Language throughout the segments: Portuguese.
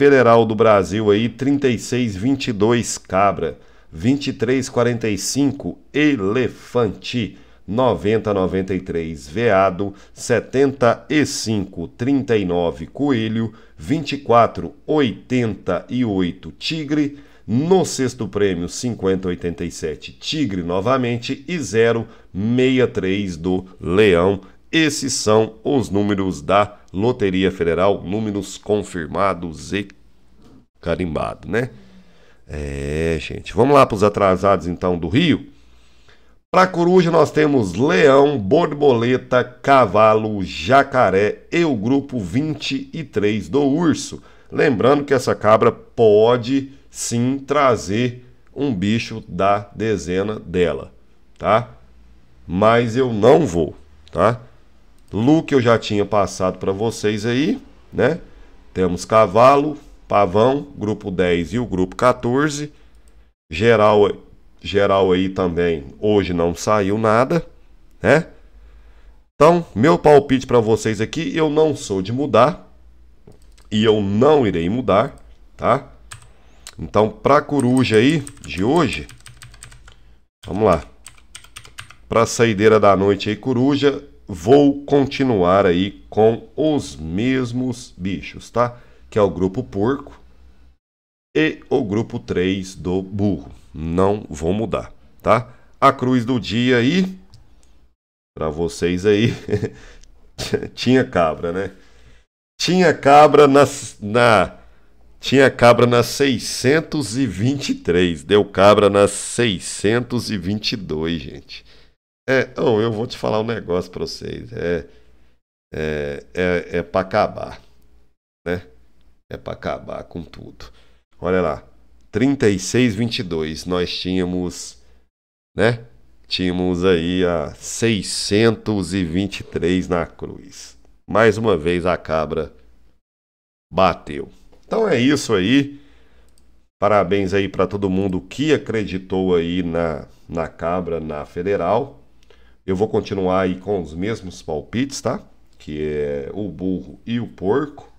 Federal do Brasil aí, 3622 Cabra, 2345 Elefante, 9093 Veado, 7539 Coelho, 2488 Tigre, no sexto prêmio 5087 Tigre novamente e 063 do Leão esses são os números da Loteria Federal, números confirmados e carimbados, né? É, gente. Vamos lá para os atrasados então do Rio. Para coruja nós temos leão, borboleta, cavalo, jacaré e o grupo 23 do urso. Lembrando que essa cabra pode sim trazer um bicho da dezena dela, tá? Mas eu não vou, tá? Luke eu já tinha passado para vocês aí, né? Temos Cavalo, Pavão, grupo 10 e o grupo 14. Geral, geral aí também, hoje não saiu nada, né? Então, meu palpite para vocês aqui, eu não sou de mudar e eu não irei mudar, tá? Então, para coruja aí de hoje, vamos lá. Para saideira da noite aí, coruja, vou continuar aí com os mesmos bichos, tá? Que é o grupo porco e o grupo 3 do burro. Não vou mudar, tá? A cruz do dia aí, para vocês aí, tinha cabra, né? Tinha cabra nas, na tinha cabra nas 623, deu cabra nas 622, gente. É, oh, eu vou te falar um negócio para vocês. É, é, é, é para acabar, né? É para acabar com tudo. Olha lá, 36,22. Nós tínhamos, né? Tínhamos aí a 623 na cruz. Mais uma vez a cabra bateu. Então é isso aí. Parabéns aí para todo mundo que acreditou aí na, na cabra, na federal. Eu vou continuar aí com os mesmos palpites, tá? Que é o burro e o porco.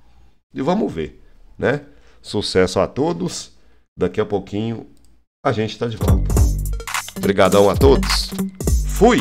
E vamos ver, né? Sucesso a todos. Daqui a pouquinho a gente está de volta. Obrigadão a todos. Fui!